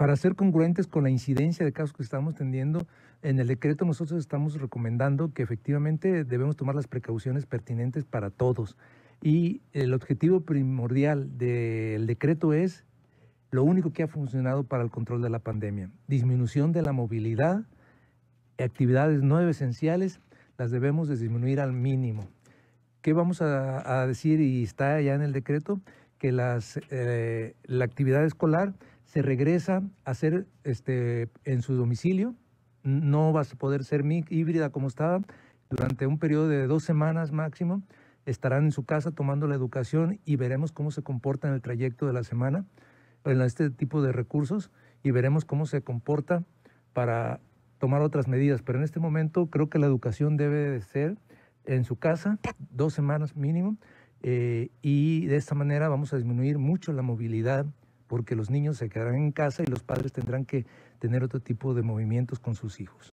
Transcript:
para ser congruentes con la incidencia de casos que estamos teniendo, en el decreto nosotros estamos recomendando que efectivamente debemos tomar las precauciones pertinentes para todos. Y el objetivo primordial del decreto es lo único que ha funcionado para el control de la pandemia. Disminución de la movilidad, actividades no esenciales, las debemos disminuir al mínimo. ¿Qué vamos a, decir? Y está ya en el decreto que las, eh, la actividad escolar se regresa a ser este, en su domicilio, no vas a poder ser híbrida como estaba, durante un periodo de dos semanas máximo, estarán en su casa tomando la educación y veremos cómo se comporta en el trayecto de la semana, en este tipo de recursos, y veremos cómo se comporta para tomar otras medidas. Pero en este momento creo que la educación debe de ser en su casa, dos semanas mínimo, eh, y de esta manera vamos a disminuir mucho la movilidad porque los niños se quedarán en casa y los padres tendrán que tener otro tipo de movimientos con sus hijos.